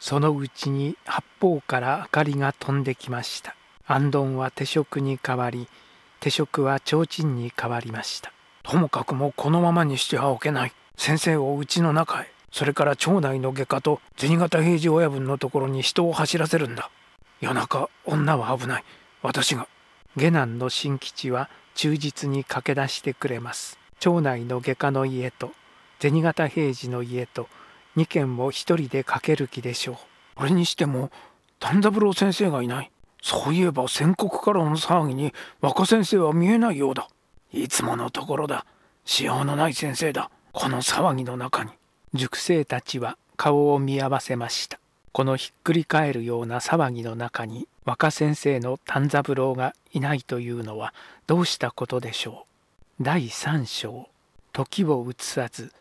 そのうちに八方から明かりが飛んできました安どは手職に変わり手職は提灯に変わりましたともかくもこのままにしてはおけない先生をうちの中へそれから町内の外科と銭形平次親分のところに人を走らせるんだ夜中女は危ない私が下男の新吉は忠実に駆け出してくれます町内の外科の家と銭形平次の家と2件を1人でかける気でしょうそれにしても丹三郎先生がいないそういえば戦国からの騒ぎに若先生は見えないようだいつものところだしようのない先生だこの騒ぎの中に塾生たちは顔を見合わせましたこのひっくり返るような騒ぎの中に若先生の丹三郎がいないというのはどうしたことでしょう第三章時を移さず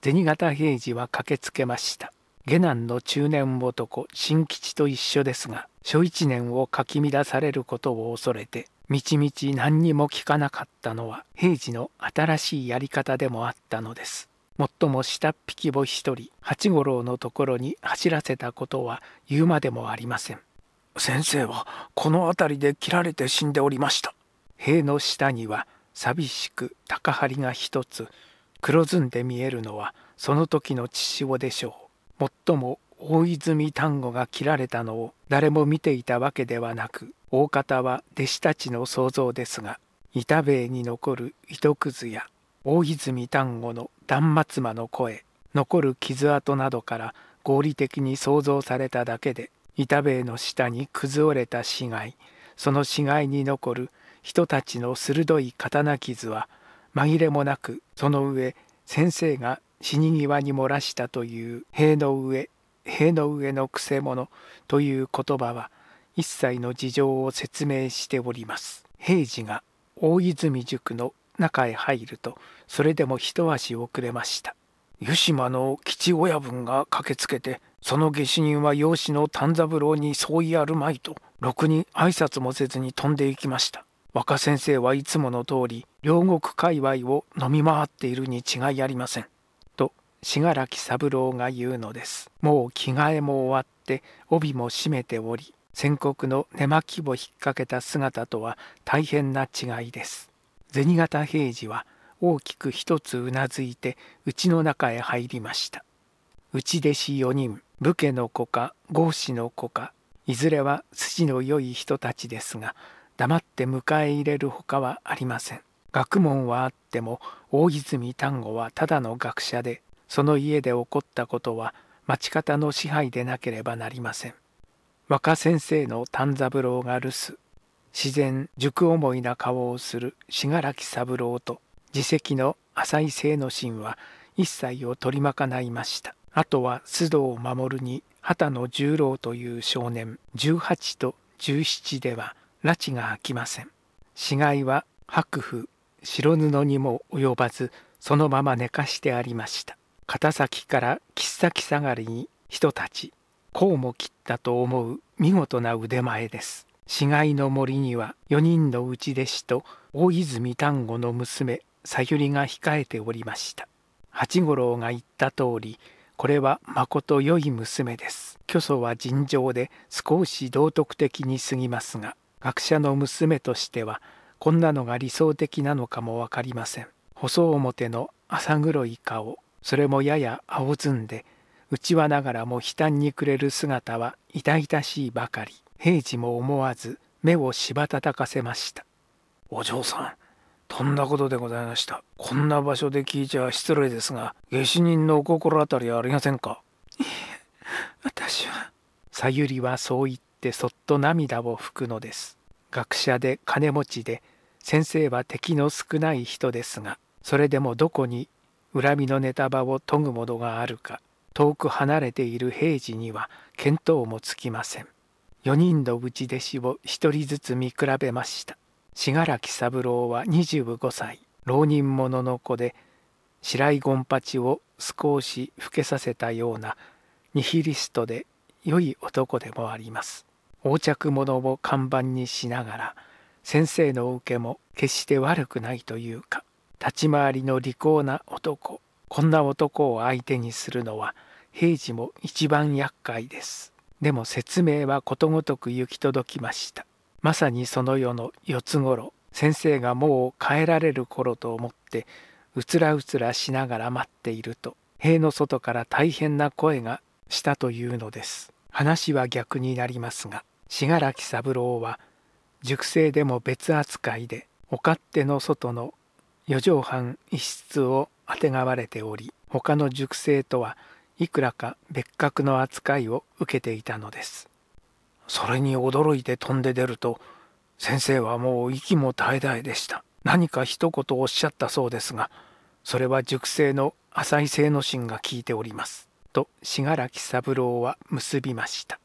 銭形平次は駆けつけました下男の中年男新吉と一緒ですが初一年をかき乱されることを恐れてみちみち何にも聞かなかったのは平次の新しいやり方でもあったのですもっとも下っ引きを一人八五郎のところに走らせたことは言うまでもありません先生はこの辺りで切られて死んでおりました塀の下には寂しく高梁が一つ黒ずんで見えるのはその時の血潮でしょう。もっとも大泉丹後が切られたのを誰も見ていたわけではなく大方は弟子たちの想像ですが板塀に残る糸くずや大泉丹後の断末魔の声残る傷跡などから合理的に想像されただけで板塀の下に崩れた死骸その死骸に残る人たちの鋭い刀傷は紛れもなくその上先生が死に際に漏らしたという塀の上塀の上のくせ者という言葉は一切の事情を説明しております。平次が大泉塾の中へ入るとそれでも一足遅れました。湯島の吉親分が駆けつけてその下手人は養子の丹三郎に相違あるまいとろくに挨拶もせずに飛んでいきました。若先生はいつもの通り両国界隈を飲み回っているに違いありません。と信楽三郎が言うのです。もう着替えも終わって帯も締めており戦国の寝巻きを引っ掛けた姿とは大変な違いです。銭形平次は大きく一つうなずいて家の中へ入りました。内弟子4人武家の子か豪子の子かいずれは筋の良い人たちですが黙って迎え入れるほかはありません学問はあっても大泉丹後はただの学者でその家で起こったことは町方の支配でなければなりません若先生の丹三郎が留守自然熟思いな顔をする信楽三郎と自責の浅井清之進は一切を取りまかないましたあとは須藤守に畑野十郎という少年十八と十七では拉致が飽きません死骸は白布白布にも及ばずそのまま寝かしてありました片先から切っ先下がりに人たちこうも切ったと思う見事な腕前です死骸の森には4人のうち弟子と大泉丹後の娘さゆりが控えておりました八五郎が言った通りこれはまこと良い娘です虚祖は尋常で少し道徳的に過ぎますが学者の娘としてはこんなのが理想的なのかも分かりません細表の浅黒い顔それもやや青ずんで内輪ながらも悲嘆に暮れる姿は痛々しいばかり平次も思わず目をしばたたかせましたお嬢さんとんだことでございましたこんな場所で聞いちゃ失礼ですが下手人のお心当たりありませんか 私はさゆりはそう言ってってそっと涙を拭くのです学者で金持ちで先生は敵の少ない人ですがそれでもどこに恨みのネタ場を研ぐものがあるか遠く離れている平時には見当もつきません4人の内弟子を1人ずつ見比べました信楽三郎は25歳浪人者の子で白井権八を少し老けさせたようなニヒリストで良い男でもあります横着物を看板にしながら先生の受けも決して悪くないというか立ち回りの利口な男こんな男を相手にするのは平時も一番厄介ですでも説明はことごとく行き届きましたまさにその夜の四つ頃先生がもう帰られる頃と思ってうつらうつらしながら待っていると塀の外から大変な声がしたというのです話は逆になりますが信楽三郎は熟成でも別扱いでお勝手の外の四畳半一室をあてがわれており他の熟成とはいくらか別格の扱いを受けていたのですそれに驚いて飛んで出ると先生はもう息も絶え絶えでした何か一言おっしゃったそうですがそれは熟成の浅い性の心が効いておりますと信楽三郎は結びました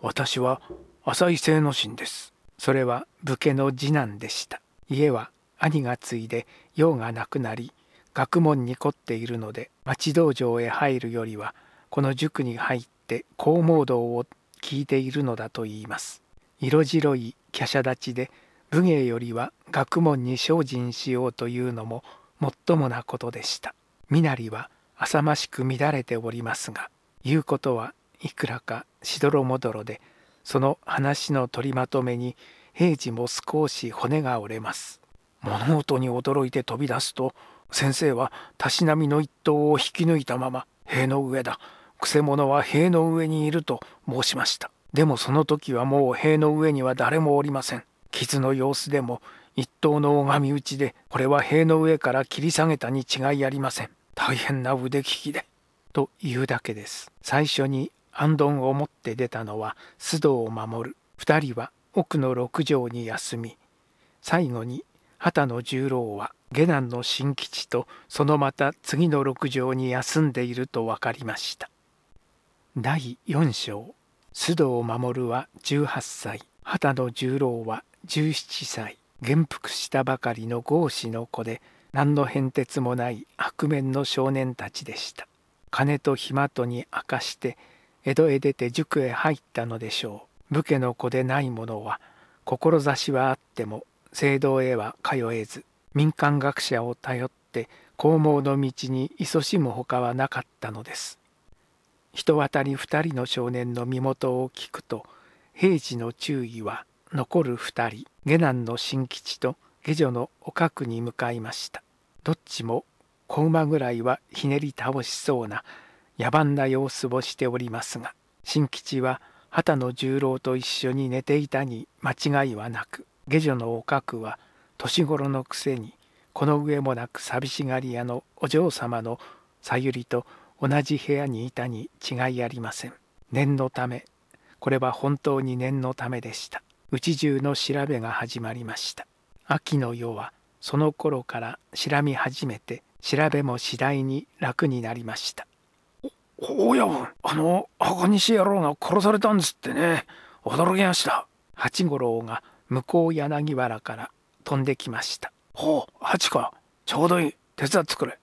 私は浅井清之進ですそれは武家の次男でした家は兄が継いで用がなくなり学問に凝っているので町道場へ入るよりはこの塾に入って高盲道を聞いているのだと言います色白い華奢立ちで武芸よりは学問に精進しようというのももっともなことでした身なりは浅ましく乱れておりますが言うことはいくらかしどろもどろでその話の取りまとめに平次も少し骨が折れます物音に驚いて飛び出すと先生はたしなみの一頭を引き抜いたまま「塀の上だくせ者は塀の上にいる」と申しましたでもその時はもう塀の上には誰もおりません傷の様子でも一頭の拝み打ちでこれは塀の上から切り下げたに違いありません大変な腕利きで」と言うだけです最初に安頓を持って出たのは須藤を守る2人は奥の六畳に休み最後に畑野十郎は下男の新吉とそのまた次の六畳に休んでいると分かりました第4章須藤守は18歳畑野十郎は17歳元服したばかりの郷士の子で何の変哲もない悪面の少年たちでした金と暇とに明かして江戸へ出て塾へ入ったのでしょう武家の子でない者は志はあっても聖堂へは通えず民間学者を頼って公務の道に勤しむほかはなかったのです人渡り二人の少年の身元を聞くと平時の注意は残る二人下男の新吉と下女のおかくに向かいましたどっちも子馬ぐらいはひねり倒しそうな野蛮な様子をしておりますが新吉は秦野十郎と一緒に寝ていたに間違いはなく下女のおかくは年頃のくせにこの上もなく寂しがり屋のお嬢様のさゆりと同じ部屋にいたに違いありません念のためこれは本当に念のためでしたうち中の調べが始まりました秋の夜はその頃かららみ始めて調べも次第に楽になりました大家分あの赤西野郎が殺されたんですってね驚きました八五郎が向こう柳原から飛んできましたほう八かちょうどいい手伝ってくれ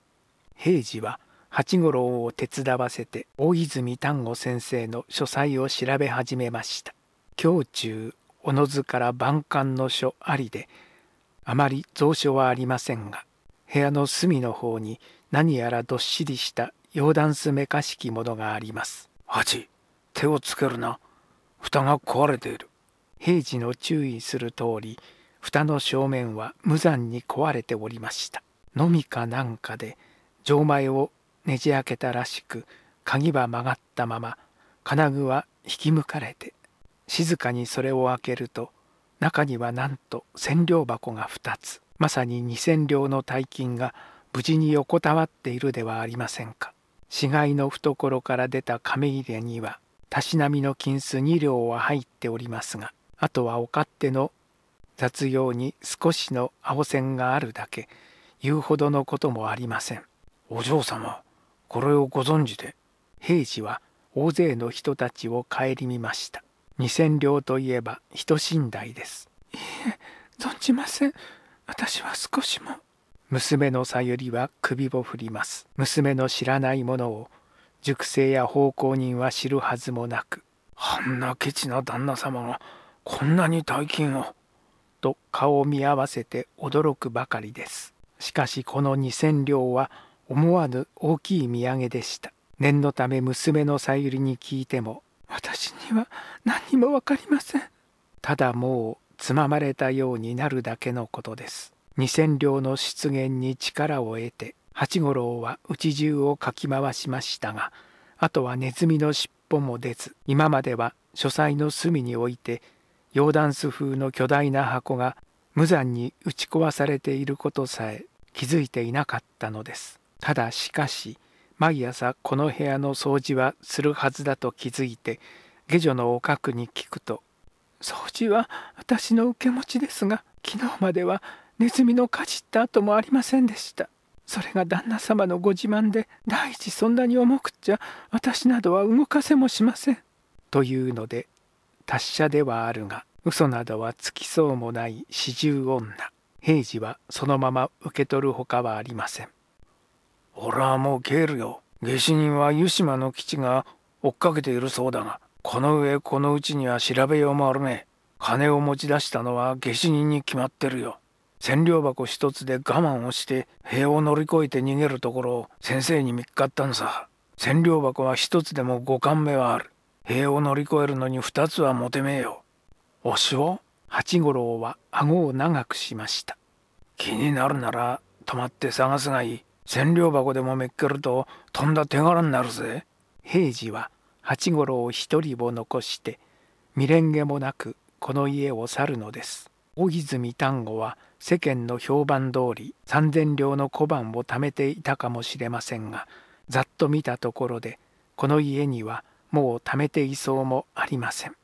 平次は八五郎を手伝わせて大泉丹後先生の書斎を調べ始めました胸中おのずから万感の書ありであまり蔵書はありませんが部屋の隅の方に何やらどっしりした洋ダンスめかしきものがあります。ハチ、手をつけるな。蓋が壊れている。平次の注意する通り、蓋の正面は無残に壊れておりました。のみかなんかで錠前をねじ開けたらしく、鍵は曲がったまま、金具は引き抜かれて、静かにそれを開けると、中にはなんと千両箱が2つまさに二千両の大金が無事に横たわっているではありませんか死骸の懐から出た亀入れにはたしなみの金子2両は入っておりますがあとはお勝手の雑用に少しの青線があるだけ言うほどのこともありませんお嬢様これをご存知で平次は大勢の人たちを顧みました二千両といえば人寝台です。いいえ、存じません。私は少しも。娘のさゆりは首を振ります。娘の知らないものを、塾生や奉公人は知るはずもなく。あんなケチな旦那様が、こんなに大金を。と顔を見合わせて驚くばかりです。しかしこの二千両は、思わぬ大きい土産でした。念のため娘のさゆりに聞いても、私にはも分かりませんただもうつままれたようになるだけのことです二千両の出現に力を得て八五郎は内中をかき回しましたがあとはネズミの尻尾も出ず今までは書斎の隅に置いてヨーダンス風の巨大な箱が無残に打ち壊されていることさえ気づいていなかったのですただしかし毎朝この部屋の掃除はするはずだと気づいて下女のおかに聞くと「掃除は私の受け持ちですが昨日まではネズミのかじった跡もありませんでした」それが旦那様のご自慢で第一そんなに重くっちゃ私などは動かせもしません。というので達者ではあるが嘘などはつきそうもない四十女平次はそのまま受け取るほかはありません。俺はもう帰るよ。下手人は湯島の基地が追っかけているそうだがこの上このうちには調べようもあるめ金を持ち出したのは下手人に決まってるよ千両箱一つで我慢をして塀を乗り越えて逃げるところを先生に見っかったのさ千両箱は一つでも五貫目はある塀を乗り越えるのに二つは持てめえよおしを八五郎は顎を長くしました気になるなら止まって探すがいい千両箱でもめっけるととんだ手柄になるぜ平次は八五郎一人を残して未練げもなくこの家を去るのです。大泉丹後は世間の評判通り三千両の小判を貯めていたかもしれませんがざっと見たところでこの家にはもう貯めていそうもありません。